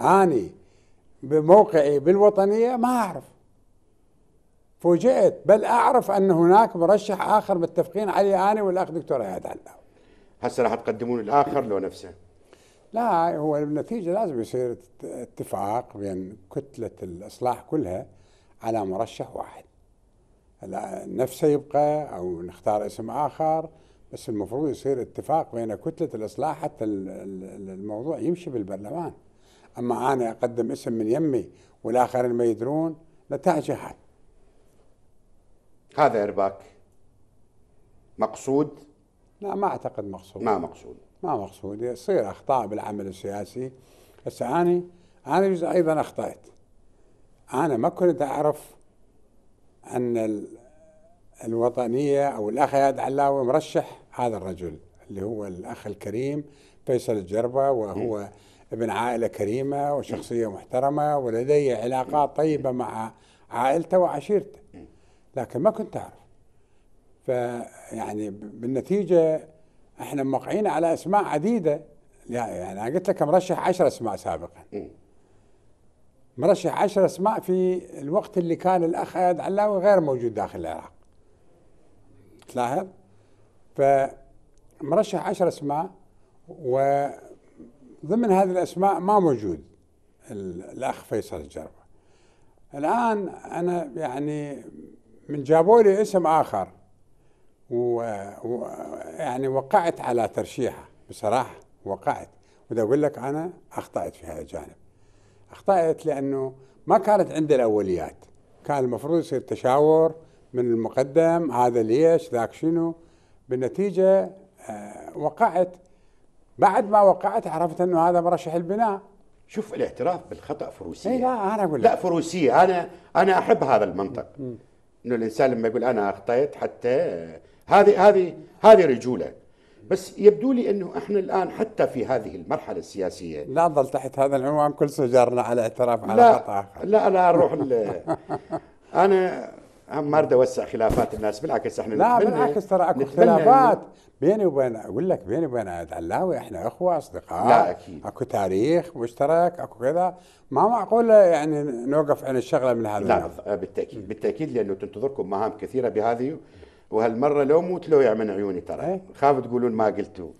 أني بموقعي بالوطنية ما أعرف فوجئت بل أعرف أن هناك مرشح آخر متفقين عليه أني والأخ دكتور اياد علاوي هسه راح تقدمون الآخر لو نفسه لا هو النتيجة لازم يصير اتفاق بين كتلة الإصلاح كلها على مرشح واحد نفسه يبقى أو نختار اسم آخر بس المفروض يصير اتفاق بين كتلة الإصلاح حتى الموضوع يمشي بالبرلمان أما أنا أقدم اسم من يمي والآخرين ما يدرون نتائجه هاي هذا إرباك مقصود؟ لا ما أعتقد مقصود ما مقصود ما مقصود يصير أخطاء بالعمل السياسي بس أنا أنا أيضا أخطأت أنا ما كنت أعرف أن الوطنية أو الأخ علاوي مرشح هذا الرجل اللي هو الأخ الكريم فيصل الجربة وهو إيه. ابن عائلة كريمة وشخصية محترمة ولدي علاقات طيبة مع عائلته وعشيرته إيه. لكن ما كنت أعرف فيعني بالنتيجة احنا موقعين على اسماء عديده يعني انا قلت لك مرشح 10 اسماء سابقا إيه. مرشح 10 اسماء في الوقت اللي كان الاخ اياد علاوي غير موجود داخل العراق تلاحظ ف مرشح عشر اسماء وضمن هذه الاسماء ما موجود الاخ فيصل الجربة الان انا يعني من جابوا لي اسم اخر ويعني وقعت على ترشيحه بصراحه وقعت واذا اقول لك انا اخطات في هذا الجانب اخطات لانه ما كانت عندي الاوليات كان المفروض يصير تشاور من المقدم هذا ليش ذاك شنو بالنتيجه آه، وقعت بعد ما وقعت عرفت انه هذا مرشح البناء شوف الاعتراف بالخطا فروسيه اي لا انا اقول لا فروسيه انا انا احب هذا المنطق انه الانسان لما يقول انا اخطيت حتى آه، هذه هذه هذه رجوله بس يبدو لي انه احنا الان حتى في هذه المرحله السياسيه لا نظل تحت هذا العنوان كل سجارنا على اعتراف على خطا اخر لا اروح انا ما اريد اوسع خلافات الناس بالعكس احنا لا بالعكس ترى اكو اختلافات بيني وبين اقول لك بيني وبين العلاوي احنا اخوه اصدقاء لا اكيد اكو تاريخ مشترك اكو كذا ما معقول يعني نوقف عن الشغله من هذا لا بالتاكيد بالتاكيد لانه تنتظركم مهام كثيره بهذه وهالمره لو موت لو يعمل عيوني ترى إيه. خاف تقولون ما قلتوا